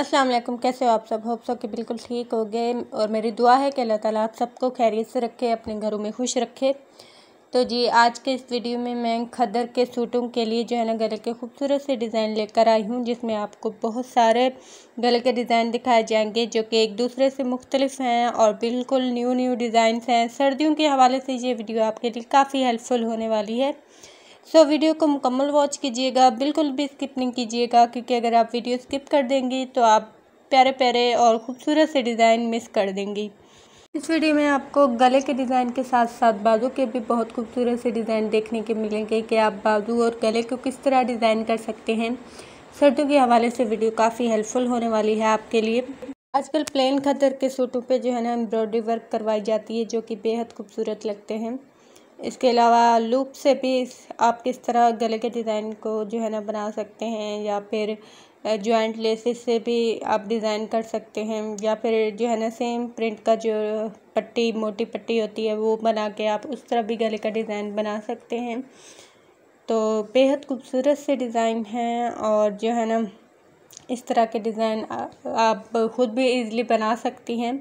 अस्सलाम वालेकुम कैसे हो आप सब होप सो बिल्कुल ठीक हो गए और मेरी दुआ है कि अल्लाह ताला आप सबको खैरियत से रखे अपने घरों में खुश रखे तो जी आज के इस वीडियो में मैं खदर के सूटों के लिए जो है ना गले के खूबसूरत से डिज़ाइन लेकर आई हूँ जिसमें आपको बहुत सारे गले के डिज़ाइन दिखाए जाएंगे जो कि एक दूसरे से मुख्तलिफ हैं और बिल्कुल न्यू न्यू डिज़ाइंस हैं सर्दियों के हवाले से ये वीडियो आपके लिए काफ़ी हेल्पफुल होने वाली है सो so, वीडियो को मुकम्मल वॉच कीजिएगा बिल्कुल भी स्किप नहीं कीजिएगा क्योंकि अगर आप वीडियो स्किप कर देंगी तो आप प्यारे प्यारे और ख़ूबसूरत से डिज़ाइन मिस कर देंगी इस वीडियो में आपको गले के डिज़ाइन के साथ साथ बाजू के भी बहुत खूबसूरत से डिज़ाइन देखने के मिलेंगे कि आप बाजू और गले को किस तरह डिज़ाइन कर सकते हैं सर्दियों के हवाले से वीडियो काफ़ी हेल्पफुल होने वाली है आपके लिए आजकल प्लेन खतर के सूटों पे जो है ना एम्ब्रॉयडरी वर्क करवाई जाती है जो कि बेहद खूबसूरत लगते हैं इसके अलावा लूप से भी आप किस तरह गले के डिज़ाइन को जो है ना बना सकते हैं या फिर जॉइंट लेसेस से भी आप डिज़ाइन कर सकते हैं या फिर जो है ना सेम प्रिंट का जो पट्टी मोटी पट्टी होती है वो बना के आप उस तरह भी गले का डिज़ाइन बना सकते हैं तो बेहद खूबसूरत से डिज़ाइन हैं और जो है ना इस तरह के डिज़ाइन आप खुद भी इजीली बना सकती हैं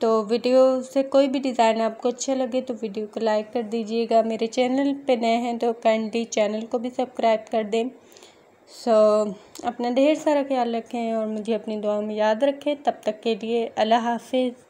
तो वीडियो से कोई भी डिज़ाइन आपको अच्छा लगे तो वीडियो को लाइक कर दीजिएगा मेरे चैनल पे नए हैं तो काइंडली चैनल को भी सब्सक्राइब कर दें सो so, अपना ढेर सारा ख्याल रखें और मुझे अपनी दुआ में याद रखें तब तक के लिए अल्लाह हाफिज़